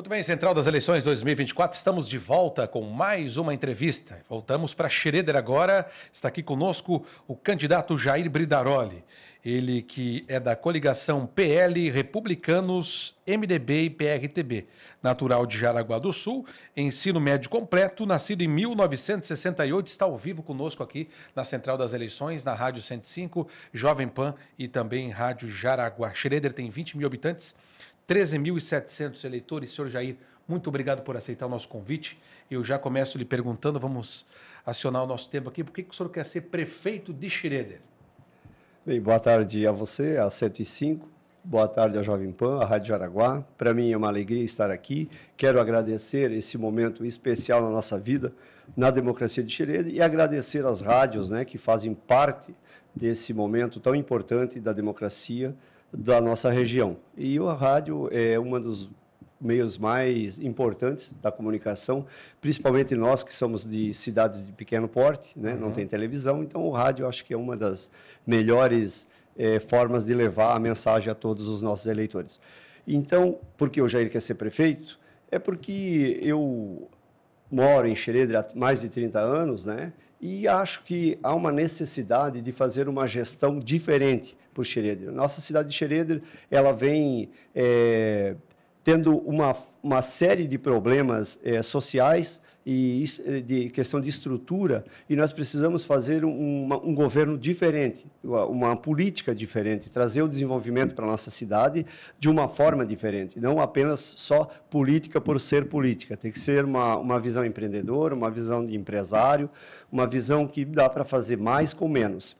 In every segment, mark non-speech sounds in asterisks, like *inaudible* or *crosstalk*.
Muito bem, Central das Eleições 2024, estamos de volta com mais uma entrevista. Voltamos para Schroeder agora. Está aqui conosco o candidato Jair Bridaroli. Ele que é da coligação PL Republicanos, MDB e PRTB. Natural de Jaraguá do Sul, ensino médio completo, nascido em 1968, está ao vivo conosco aqui na Central das Eleições, na Rádio 105, Jovem Pan e também Rádio Jaraguá. Schroeder tem 20 mil habitantes 13.700 eleitores. Senhor Jair, muito obrigado por aceitar o nosso convite. Eu já começo lhe perguntando, vamos acionar o nosso tempo aqui, por que, o senhor quer ser prefeito de Schroeder? Bem, boa tarde a você, a 105, boa tarde a Jovem Pan, à Rádio Jaraguá. Para mim é uma alegria estar aqui. Quero agradecer esse momento especial na nossa vida, na democracia de Schroeder, e agradecer às rádios né, que fazem parte desse momento tão importante da democracia da nossa região. E o rádio é um dos meios mais importantes da comunicação, principalmente nós que somos de cidades de pequeno porte, né? uhum. não tem televisão, então o rádio acho que é uma das melhores é, formas de levar a mensagem a todos os nossos eleitores. Então, por que o Jair quer ser prefeito, é porque eu moro em Xeredra há mais de 30 anos, né? E acho que há uma necessidade de fazer uma gestão diferente por Xereder. Nossa cidade de Xereder, ela vem é, tendo uma, uma série de problemas é, sociais e eh, de questão de estrutura, e nós precisamos fazer um governo diferente, uma política diferente, trazer o desenvolvimento para a nossa cidade de uma forma diferente, não apenas só política por ser política. Tem que ser uma, uma visão empreendedora, uma visão de empresário, uma visão que dá para fazer mais com menos.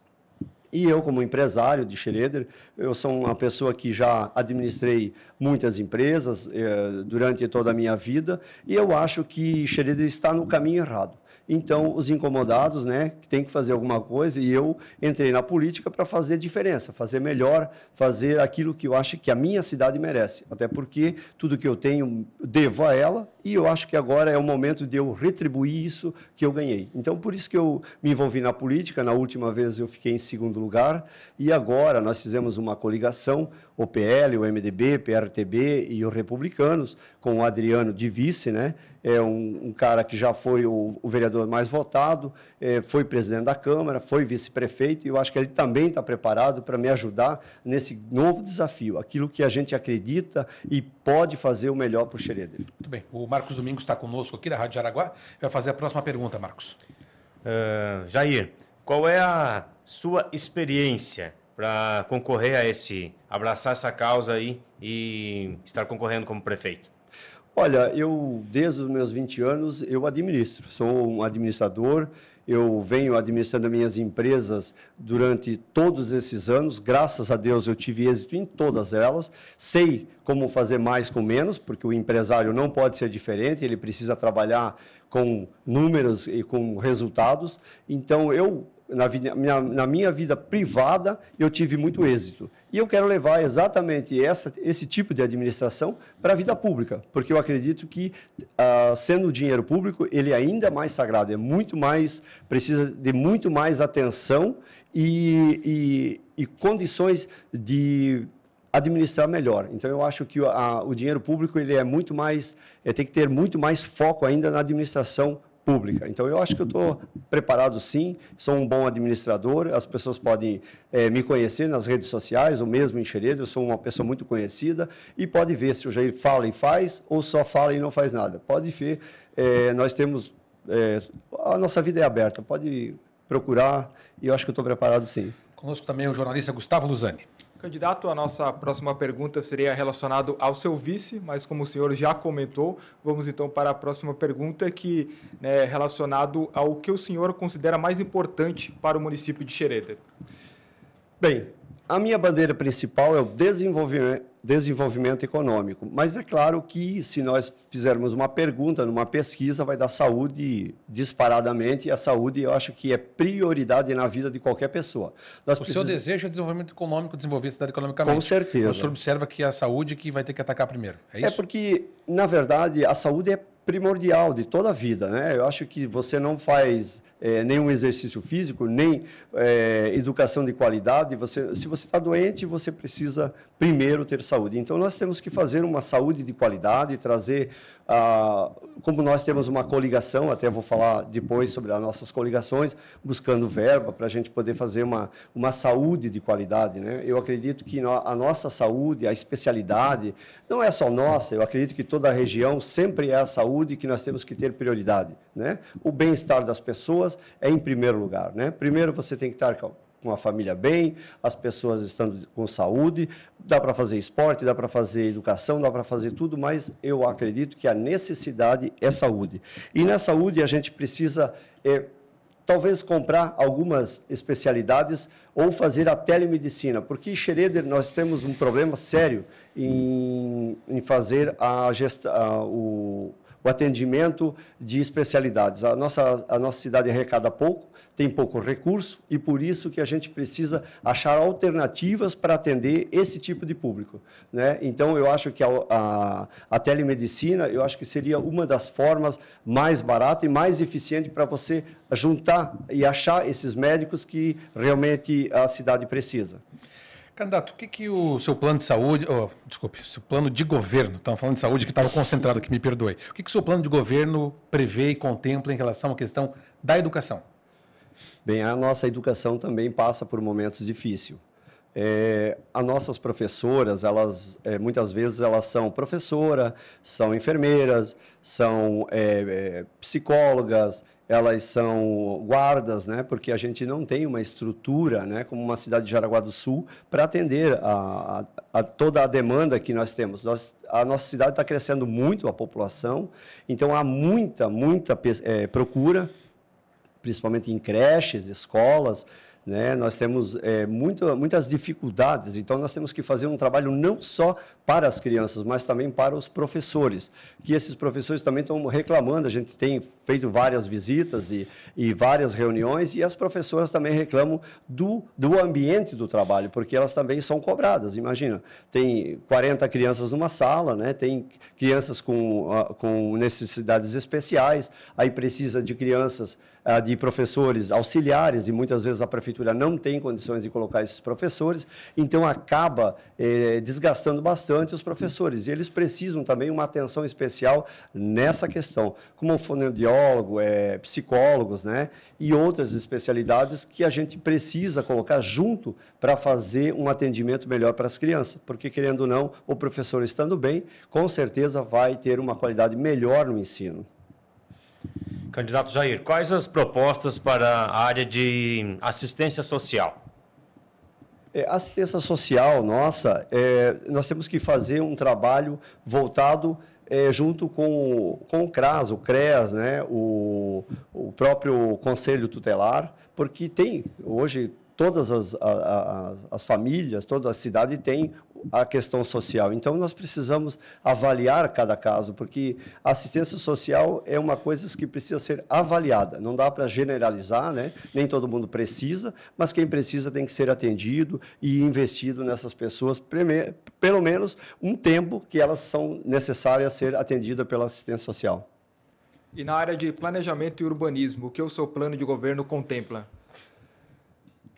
E eu, como empresário de Schroeder, eu sou uma pessoa que já administrei muitas empresas eh, durante toda a minha vida e eu acho que Schroeder está no caminho errado. Então, os incomodados, né, que tem que fazer alguma coisa, e eu entrei na política para fazer diferença, fazer melhor, fazer aquilo que eu acho que a minha cidade merece. Até porque tudo que eu tenho devo a ela, e eu acho que agora é o momento de eu retribuir isso que eu ganhei. Então, por isso que eu me envolvi na política. Na última vez eu fiquei em segundo lugar, e agora nós fizemos uma coligação, o PL, o MDB, PRTB e os Republicanos, com o Adriano de vice, né? É um, um cara que já foi o, o vereador vereador mais votado, eh, foi presidente da Câmara, foi vice-prefeito, e eu acho que ele também está preparado para me ajudar nesse novo desafio, aquilo que a gente acredita e pode fazer o melhor para o Xeredeiro. Muito bem. O Marcos Domingos está conosco aqui da Rádio Jaraguá. Vai fazer a próxima pergunta, Marcos. Uh, Jair, qual é a sua experiência para concorrer a esse, abraçar essa causa aí e estar concorrendo como prefeito? Olha, eu desde os meus 20 anos eu administro, sou um administrador, eu venho administrando minhas empresas durante todos esses anos, graças a Deus eu tive êxito em todas elas, sei como fazer mais com menos, porque o empresário não pode ser diferente, ele precisa trabalhar com números e com resultados. Então eu na, minha, na minha vida privada, eu tive muito êxito. E eu quero levar exatamente essa, esse tipo de administração para a vida pública, porque eu acredito que, uh, sendo o dinheiro público, ele é ainda mais sagrado, é muito mais, precisa de muito mais atenção e, e, e condições de administrar melhor. Então eu acho que a, o dinheiro público ele é muito mais, é, tem que ter muito mais foco ainda na administração pública. Então, eu acho que eu estou preparado sim, sou um bom administrador, as pessoas podem é, me conhecer nas redes sociais, ou mesmo em Xeredo. eu sou uma pessoa muito conhecida, e pode ver se o Jair fala e faz, ou só fala e não faz nada. Pode ver, é, nós temos... É, a nossa vida é aberta, pode procurar, e eu acho que eu estou preparado sim. Conosco também o jornalista Gustavo Luzani. Candidato, a nossa próxima pergunta seria relacionado ao seu vice, mas como o senhor já comentou, vamos então para a próxima pergunta que né, é né, relacionado ao que o senhor considera mais importante para o município de Xereda. Bem, a minha bandeira principal é o desenvolvimento, desenvolvimento econômico. Mas é claro que, se nós fizermos uma pergunta numa pesquisa, vai dar saúde disparadamente, e a saúde eu acho que é prioridade na vida de qualquer pessoa. Nós o seu desejo é desenvolvimento econômico, desenvolver a cidade economicamente. Com certeza. O senhor observa que é a saúde é que vai ter que atacar primeiro, é, é isso? É porque, na verdade, a saúde é primordial de toda a vida. Né? Eu acho que você não faz é, nenhum exercício físico, nem é, educação de qualidade. Você, se você está doente, você precisa primeiro ter saúde. Então, nós temos que fazer uma saúde de qualidade, trazer. Ah, como nós temos uma coligação, até vou falar depois sobre as nossas coligações, buscando verba para a gente poder fazer uma, uma saúde de qualidade. Né? Eu acredito que a nossa saúde, a especialidade, não é só nossa, eu acredito que toda a região sempre é a saúde que nós temos que ter prioridade. Né? O bem-estar das pessoas delas é em primeiro lugar. Né? Primeiro você tem que estar com a família bem, as pessoas estando com saúde, dá para fazer esporte, dá para fazer educação, dá para fazer tudo, mas eu acredito que a necessidade é saúde. E na saúde a gente precisa é, talvez comprar algumas especialidades ou fazer a telemedicina, porque em Schroeder nós temos um problema sério em, em fazer a, gesta, a o, o atendimento de especialidades. A nossa, a nossa cidade arrecada pouco, tem pouco recurso e por isso que a gente precisa achar alternativas para atender esse tipo de público. Né? Então, eu acho que a, a, a telemedicina, eu acho que seria uma das formas mais barata e mais eficiente para você juntar e achar esses médicos que realmente a cidade precisa. Candidato, o que, que o seu plano de saúde, oh, desculpe, seu plano de governo, estamos falando de saúde que estava concentrado aqui, me perdoe. O que, que o seu plano de governo prevê e contempla em relação à questão da educação? Bem, a nossa educação também passa por momentos difíceis. É, as nossas professoras, elas é, muitas vezes elas são professora, são enfermeiras, são é, é psicólogas, elas são guardas, né? Porque a gente não tem uma estrutura, né? Como uma cidade de Jaraguá do Sul para atender a, a, a, toda a demanda que nós temos. Nós, a nossa cidade está crescendo muito a população, então há muita, muita é, procura, principalmente em creches, escolas. Né? Nós temos é, muito, muitas dificuldades, então nós temos que fazer um trabalho não só para as crianças, mas também para os professores, que esses professores também estão reclamando. A gente tem feito várias visitas e, e várias reuniões e as professoras também reclamam do, do ambiente do trabalho, porque elas também são cobradas. Imagina, tem 40 crianças numa sala, né? tem crianças com, ah, com necessidades especiais, aí precisa de crianças, ah, de professores auxiliares e muitas vezes a prefeitura prefeitura não tem condições de colocar esses professores, então acaba eh, desgastando bastante os professores. E eles precisam também uma atenção especial nessa questão, como fonodiólogo, eh, psicólogos né, e outras especialidades que a gente precisa colocar junto para fazer um atendimento melhor para as crianças, porque, querendo ou não, o professor estando bem, com certeza vai ter uma qualidade melhor no ensino. Candidato Jair, quais as propostas para a área de assistência social? É, assistência social, nossa, é, nós temos que fazer um trabalho voltado é, junto com, com o CRAS, o CREAS, né, o, o próprio Conselho Tutelar, porque tem, hoje todas as, a, a, as famílias, toda a cidade tem a questão social. Então, nós precisamos avaliar cada caso, porque a assistência social é uma coisa que precisa ser avaliada. Não dá para generalizar, né? nem todo mundo precisa, mas quem precisa tem que ser atendido e investido nessas pessoas, primeiro, pelo menos um tempo que elas são necessárias a ser atendidas pela assistência social. E na área de planejamento e urbanismo, o que o seu plano de governo contempla?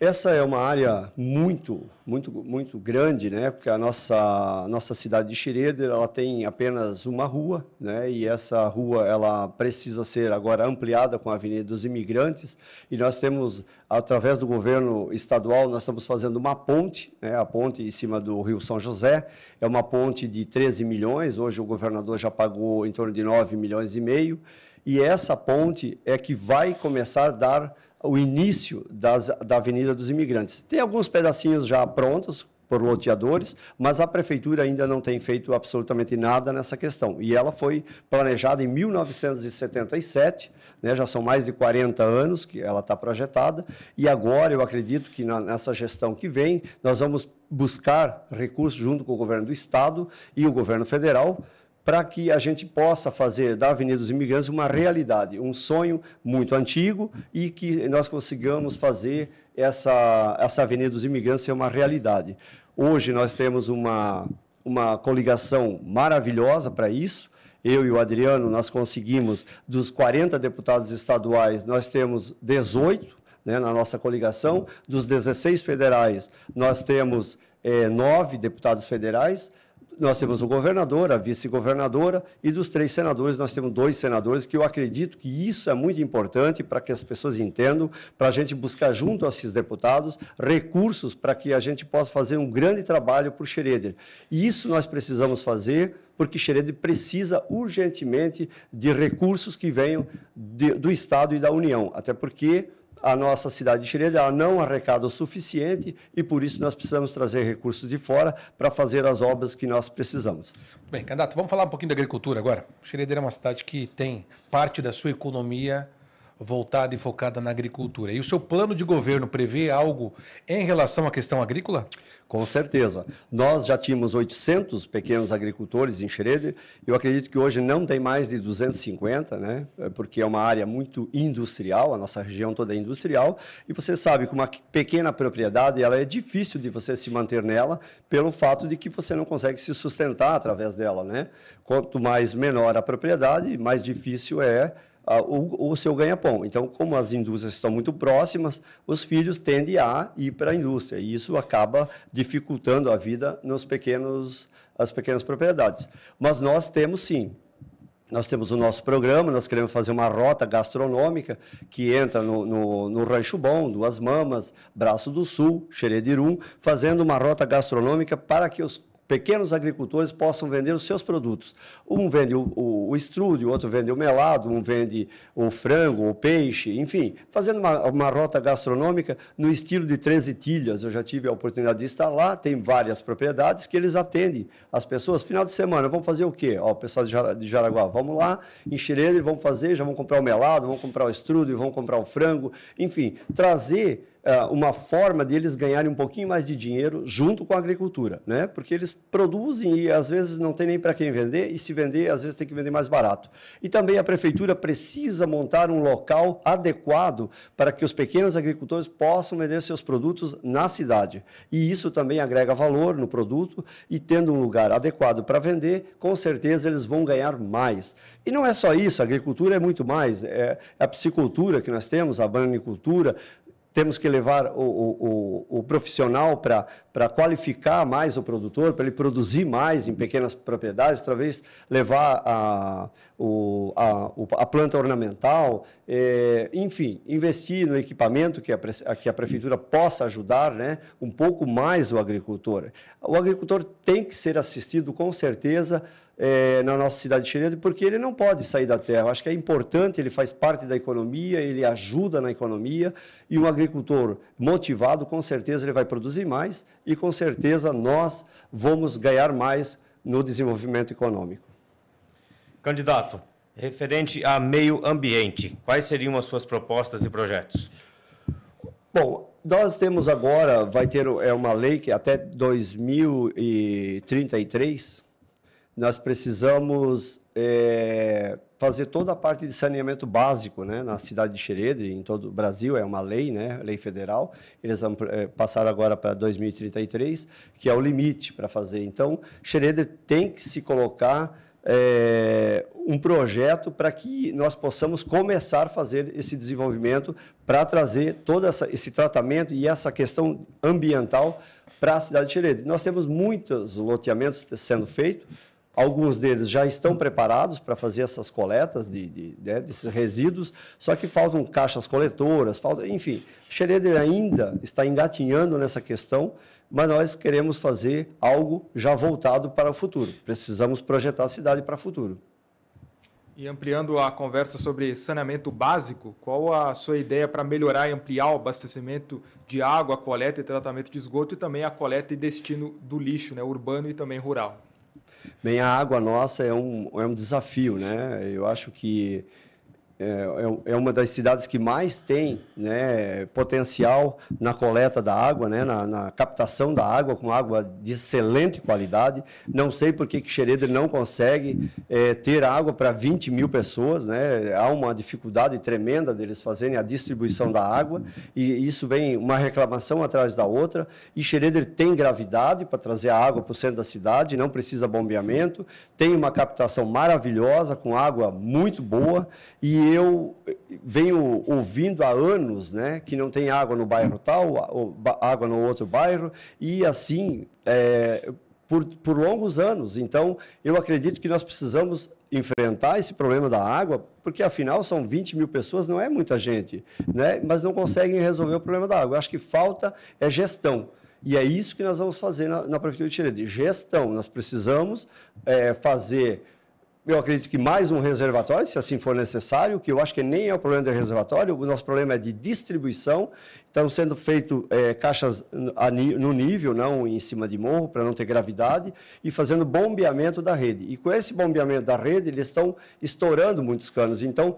Essa é uma área muito, muito, muito grande, né? Porque a nossa nossa cidade de Schroeder, ela tem apenas uma rua, né? E essa rua ela precisa ser agora ampliada com a Avenida dos Imigrantes. E nós temos, através do governo estadual, nós estamos fazendo uma ponte, né? A ponte em cima do Rio São José é uma ponte de 13 milhões. Hoje o governador já pagou em torno de 9 milhões e meio. E essa ponte é que vai começar a dar o início das, da Avenida dos Imigrantes. Tem alguns pedacinhos já prontos por loteadores, mas a prefeitura ainda não tem feito absolutamente nada nessa questão. E ela foi planejada em 1977, né, já são mais de 40 anos que ela está projetada, e agora eu acredito que na, nessa gestão que vem nós vamos buscar recursos junto com o governo do Estado e o governo federal para que a gente possa fazer da Avenida dos Imigrantes uma realidade, um sonho muito antigo e que nós consigamos fazer essa, essa Avenida dos Imigrantes ser uma realidade. Hoje nós temos uma, uma coligação maravilhosa para isso. Eu e o Adriano, nós conseguimos, dos 40 deputados estaduais, nós temos 18 né, na nossa coligação. Dos 16 federais, nós temos é, nove deputados federais nós temos o governador, a vice-governadora e dos três senadores, nós temos dois senadores, que eu acredito que isso é muito importante para que as pessoas entendam, para a gente buscar junto a esses deputados recursos para que a gente possa fazer um grande trabalho para o Schroeder. E isso nós precisamos fazer porque Xerede precisa urgentemente de recursos que venham de, do Estado e da União, até porque a nossa cidade de Xireda não arrecada o suficiente e por isso nós precisamos trazer recursos de fora para fazer as obras que nós precisamos. Bem, candidato, vamos falar um pouquinho da agricultura agora. Xereda é uma cidade que tem parte da sua economia voltada e focada na agricultura. E o seu plano de governo prevê algo em relação à questão agrícola? Com certeza. Nós já tínhamos 800 pequenos agricultores em Schroeder. Eu acredito que hoje não tem mais de 250, né? É porque é uma área muito industrial, a nossa região toda é industrial. E você sabe que uma pequena propriedade ela é difícil de você se manter nela pelo fato de que você não consegue se sustentar através dela. Né? Quanto mais menor a propriedade, mais difícil é ah, o, o seu ganha-pão. Então, como as indústrias estão muito próximas, os filhos tendem a ir para a indústria e isso acaba dificultando a vida nos pequenos, as pequenas propriedades. Mas nós temos sim nós temos o nosso programa, nós queremos fazer uma rota gastronômica que entra no, no, no Rancho Bom, Duas Mamas, Braço do Sul, Xeredirum, fazendo uma rota gastronômica para que os pequenos agricultores possam vender os seus produtos. Um vende o, o, o estrude, o outro vende o melado, um vende o frango, o peixe, enfim, fazendo uma, uma rota gastronômica no estilo de 13 Eu já tive a oportunidade de estar lá, tem várias propriedades que eles atendem as pessoas. Final de semana, vamos fazer o quê? Ó, o pessoal de Jaraguá, vamos lá, encher ele, vamos fazer, já vão comprar o melado, vão comprar o estrude, vão comprar o frango, enfim, trazer é, uma forma de eles ganharem um pouquinho mais de dinheiro junto com a agricultura, né? Porque eles produzem e às vezes não tem nem para quem vender e se vender às vezes tem que vender mais barato. E também a prefeitura precisa montar um local adequado para que os pequenos agricultores possam vender seus produtos na cidade. E isso também agrega valor no produto e tendo um lugar adequado para vender, com certeza eles vão ganhar mais. E não é só isso, a agricultura é muito mais, é, é a piscicultura que nós temos, a banicultura temos que levar o, o, o, o profissional para qualificar mais o produtor, para ele produzir mais em pequenas propriedades, talvez levar a, o, a, a planta ornamental, é, enfim, investir no equipamento que a, que a prefeitura possa ajudar né, um pouco mais o agricultor. O agricultor tem que ser assistido, com certeza, é, na nossa cidade chilena, porque ele não pode sair da terra. Eu acho que é importante, ele faz parte da economia, ele ajuda na economia, e um agricultor motivado, com certeza, ele vai produzir mais e, com certeza, nós vamos ganhar mais no desenvolvimento econômico. Candidato, referente a meio ambiente, quais seriam as suas propostas e projetos? Bom, nós temos agora, vai ter é uma lei que até 2033 nós precisamos é, fazer toda a parte de saneamento básico né, na cidade de Xerede, em todo o Brasil, é uma lei, né, lei federal. Eles vão é, passar agora para 2033, que é o limite para fazer. Então, Xerede tem que se colocar é, um projeto para que nós possamos começar a fazer esse desenvolvimento para trazer todo essa, esse tratamento e essa questão ambiental para a cidade de Xerede. Nós temos muitos loteamentos sendo feitos, Alguns deles já estão preparados para fazer essas coletas de, de, né, desses resíduos, só que faltam caixas coletoras, falta, enfim. Schroeder ainda está engatinhando nessa questão, mas nós queremos fazer algo já voltado para o futuro. Precisamos projetar a cidade para o futuro. E ampliando a conversa sobre saneamento básico, qual a sua ideia para melhorar e ampliar o abastecimento de água, coleta e tratamento de esgoto e também a coleta e destino do lixo, né, urbano e também rural? Bem, a água nossa é um, é um desafio, né? Eu acho que é, é, é, uma das cidades que mais tem né, potencial na coleta da água, né, na, na, captação da água, com água de excelente qualidade. Não sei por que, que não consegue é, ter água para 20 mil pessoas. Né? Há uma dificuldade tremenda deles fazerem a distribuição da água, e isso vem uma reclamação atrás da outra. E Xereder tem gravidade para trazer a água para o centro da cidade, não precisa bombeamento, tem uma captação maravilhosa, com água muito boa, e eu eh, venho ouvindo há anos né, que não tem água no bairro tal, água no outro bairro, e assim é, por, por longos anos. Então, eu acredito que nós precisamos enfrentar esse problema da água, porque afinal são 20 mil pessoas, não é muita gente, né? mas não conseguem resolver o problema da água. Eu acho que falta é gestão. E é isso que nós vamos fazer na, na Prefeitura de Tiradentes. gestão. Nós precisamos é, fazer eu acredito que mais um reservatório, se assim for necessário, que eu acho que nem é o problema do reservatório, o nosso problema é de distribuição. Estão sendo feito é, caixas no nível, não em cima de morro, para não ter gravidade, e fazendo bombeamento da rede. E com esse bombeamento da rede, eles estão estourando muitos canos. Então,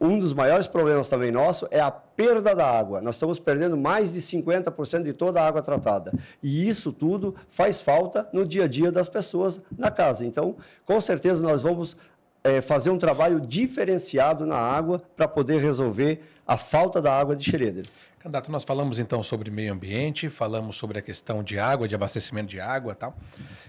um dos maiores problemas também nosso é a perda da água. Nós estamos perdendo mais de 50% de toda a água tratada. E isso tudo faz falta no dia a dia das pessoas na casa. Então, com certeza, nós vamos é, fazer um trabalho diferenciado na água para poder resolver a falta da água de Schroeder. Candidato, nós falamos então sobre meio ambiente, falamos sobre a questão de água, de abastecimento de água tal,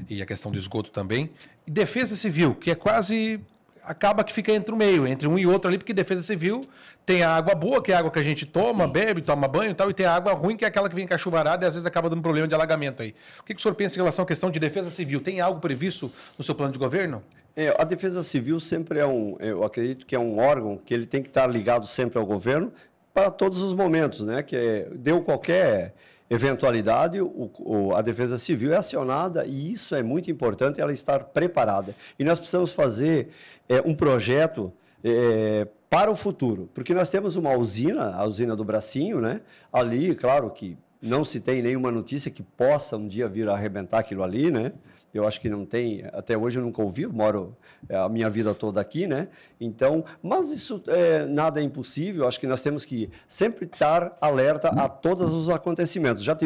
e a questão do esgoto também. E defesa civil, que é quase acaba que fica entre o meio, entre um e outro ali, porque defesa civil tem a água boa, que é a água que a gente toma, Sim. bebe, toma banho e tal, e tem a água ruim, que é aquela que vem com a chuvarada e às vezes acaba dando problema de alagamento aí. O que, que o senhor pensa em relação à questão de defesa civil? Tem algo previsto no seu plano de governo? É, a Defesa Civil sempre é um, eu acredito que é um órgão que ele tem que estar ligado sempre ao governo para todos os momentos, né? Que é, deu qualquer eventualidade, o, o, a Defesa Civil é acionada e isso é muito importante, ela estar preparada. E nós precisamos fazer é, um projeto é, para o futuro, porque nós temos uma usina, a usina do Bracinho, né? ali, claro que não se tem nenhuma notícia que possa um dia vir a arrebentar aquilo ali, né? Eu acho que não tem, até hoje eu nunca ouvi, eu moro é, a minha vida toda aqui, né? Então, mas isso é, nada é impossível, eu acho que nós temos que sempre estar alerta a todos os acontecimentos. Já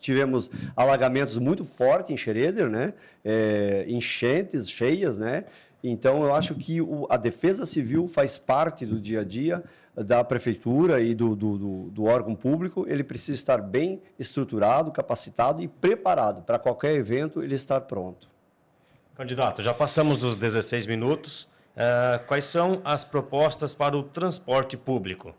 tivemos alagamentos muito fortes em Schroeder, né? É, enchentes cheias, né? Então, eu acho que o, a defesa civil faz parte do dia a dia da prefeitura e do, do, do, do órgão público, ele precisa estar bem estruturado, capacitado e preparado para qualquer evento ele estar pronto. Candidato, já passamos dos 16 minutos. Uh, quais são as propostas para o transporte público?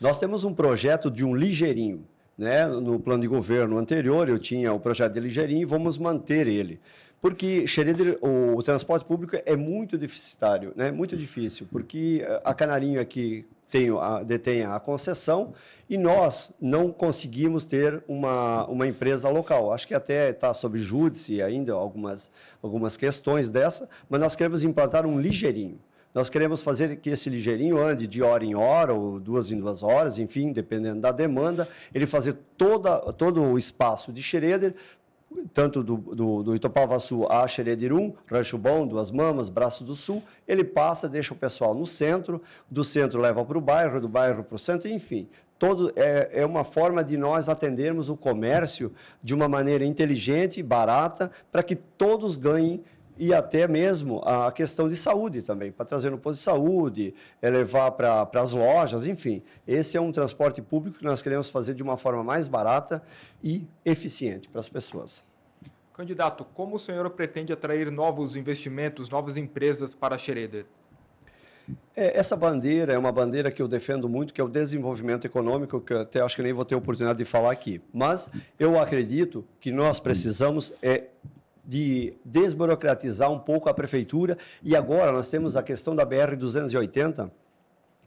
Nós temos um projeto de um ligeirinho. Né? No plano de governo anterior, eu tinha o projeto de ligeirinho e vamos manter ele. Porque Schröder, o, o transporte público é muito deficitário, né? muito difícil, porque eh, a Canarinho aqui tem a, detém a concessão e nós não conseguimos ter uma, uma empresa local. Acho que até está sob júdice ainda algumas, algumas questões dessa, mas nós queremos implantar um ligeirinho. Nós queremos fazer que esse ligeirinho ande de hora em hora, ou duas em duas horas, enfim, dependendo da demanda, ele fazer toda, todo o espaço de Schroeder tanto do, do, do a Xeredirum, Rancho Bom, Duas Mamas, Braço do Sul, ele passa, deixa o pessoal no centro, do centro leva para o bairro, do bairro para o centro, enfim. Todo é, é uma forma de nós atendermos o comércio de uma maneira inteligente, barata, para que todos ganhem e até mesmo a questão de saúde também, para trazer no posto de saúde, eh, levar para as lojas, enfim. Esse é um transporte público que nós queremos fazer de uma forma mais barata e eficiente para as pessoas. Candidato, como o senhor pretende atrair novos investimentos, novas empresas para Xereder? É, essa bandeira é uma bandeira que eu defendo muito, que é o desenvolvimento econômico, que até acho que nem vou ter oportunidade de falar aqui. Mas eu acredito que nós precisamos é de desburocratizar um pouco a prefeitura. E agora nós temos a questão da BR-280,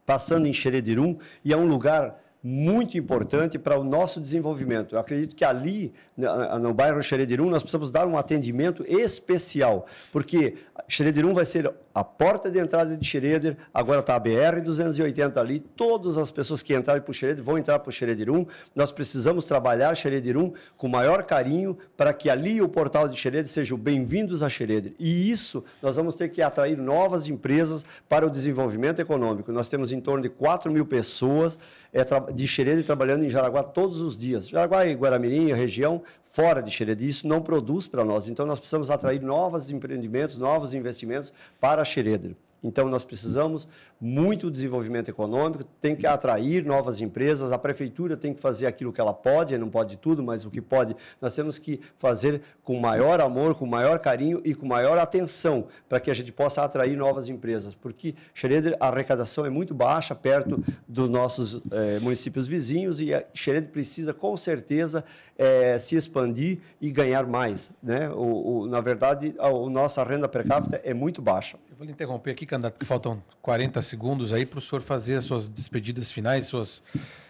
passando em Xeredirum, e é um lugar muito importante para o nosso desenvolvimento. Eu acredito que ali, no bairro Xeredirum, nós precisamos dar um atendimento especial, porque Xeredirum vai ser a porta de entrada de Xereder, agora está a BR-280 ali, todas as pessoas que entrarem para o Xereder vão entrar para o Xeredirum. Nós precisamos trabalhar Xeredirum com o maior carinho para que ali o portal de Xereder seja o bem-vindos a Xereder. E isso nós vamos ter que atrair novas empresas para o desenvolvimento econômico. Nós temos em torno de 4 mil pessoas é, de Xereda trabalhando em Jaraguá todos os dias. Jaraguá e Guaramirim, a região fora de Xereda, e isso não produz para nós. Então, nós precisamos atrair novos empreendimentos, novos investimentos para Xereda. Então, nós precisamos muito desenvolvimento econômico, tem que atrair novas empresas, a prefeitura tem que fazer aquilo que ela pode, não pode tudo, mas o que pode, nós temos que fazer com maior amor, com maior carinho e com maior atenção para que a gente possa atrair novas empresas, porque Xereder, a arrecadação é muito baixa perto dos nossos eh, municípios vizinhos e Xereder precisa, com certeza, eh, se expandir e ganhar mais. Né? O, o na verdade, a, a nossa renda per capita é muito baixa. Eu vou lhe interromper aqui, candidato, que faltam 40 segundos aí para o senhor fazer as suas despedidas finais, suas,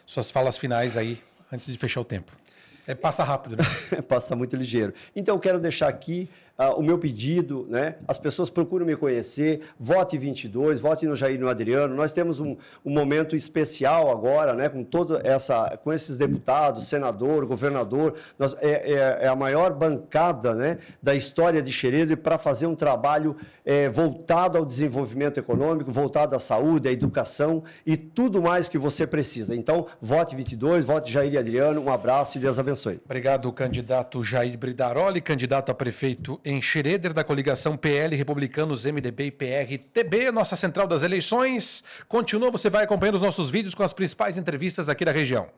suas falas finais aí, antes de fechar o tempo. É, passa rápido, né? *laughs* passa muito ligeiro. Então, eu quero deixar aqui ah, o meu pedido, né? As pessoas procuram me conhecer, vote 22, vote no Jair e no Adriano. Nós temos um, um momento especial agora, né? Com toda essa, com esses deputados, senador, governador, nós, é, é, é, a maior bancada, né? Da história de Xerede para fazer um trabalho é, voltado ao desenvolvimento econômico, voltado à saúde, à educação e tudo mais que você precisa. Então, vote 22, vote Jair e Adriano. Um abraço e Deus abençoe. Obrigado, candidato Jair Bridaroli, candidato a prefeito em Schroeder, da coligação PL, Republicanos, MDB e PRTB, nossa central das eleições. Continua, você vai acompanhando os nossos vídeos com as principais entrevistas aqui da região.